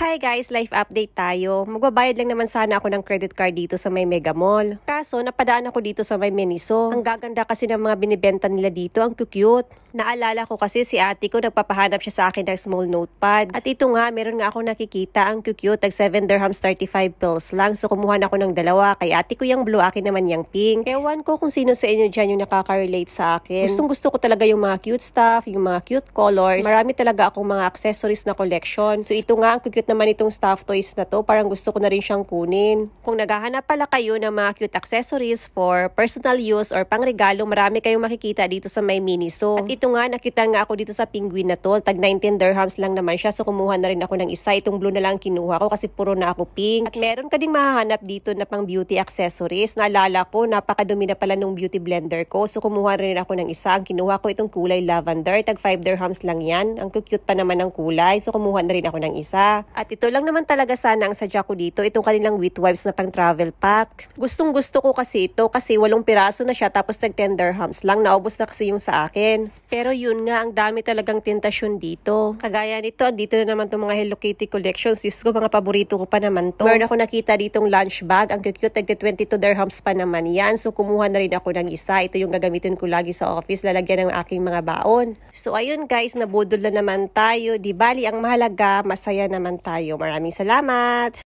Hi guys, life update tayo. Magbabayad lang naman sana ako ng credit card dito sa may Mega Mall. Kaso, napadaan ako dito sa may Miniso. Ang gaganda kasi ng mga binibenta nila dito, ang cute. Naalala ko kasi si ate ko nagpapahanap siya sa akin ng small notepad. At ito nga, meron nga ako nakikita ang cute tag 7 dirhams 35 pills lang. So kumuha na ako ng dalawa. Kay ate ko yung blue, akin naman yung pink. Ewan ko kung sino sa inyo dyan yung nakaka-relate sa akin. Gustong gusto ko talaga yung mga cute stuff, yung mga cute colors. Marami talaga akong mga accessories na collection. So ito nga, ang cute naman itong stuffed toys na to. Parang gusto ko na rin siyang kunin. Kung naghahanap pala kayo ng mga cute accessories for personal use or pangregalo, marami kayong makikita dito sa may Miniso. At ito nga, nakita nga ako dito sa penguin na to. Tag 19 dirhams lang naman siya. So kumuha na rin ako ng isa. Itong blue na lang kinuha ko kasi puro na ako pink. At meron ka ding mahahanap dito na pang beauty accessories. Naalala ko, napakadumi na pala nung beauty blender ko. So kumuha rin ako ng isa. Ang kinuha ko itong kulay lavender. Tag 5 dirhams lang yan. Ang cute pa naman ng kulay. So kumuha na rin ako ng isa. At ito lang naman talaga sana ang sadya ko dito. Itong kanilang wheat wipes na pang travel pack. Gustong gusto ko kasi ito kasi walong piraso na siya tapos nag 10 dirhams lang. Naubos na kasi yung sa akin. Pero yun nga, ang dami talagang tentasyon dito. Kagaya nito, andito na naman itong mga Hello Kitty collections. Diyos ko, mga paborito ko pa naman to. Meron ako nakita ditong lunch bag. Ang cute, nagte 22 dirhams pa naman yan. So, kumuha na rin ako ng isa. Ito yung gagamitin ko lagi sa office. Lalagyan ng aking mga baon. So, ayun guys, nabudol na naman tayo. Di bali, ang mahalaga, masaya naman tayo. Maraming salamat!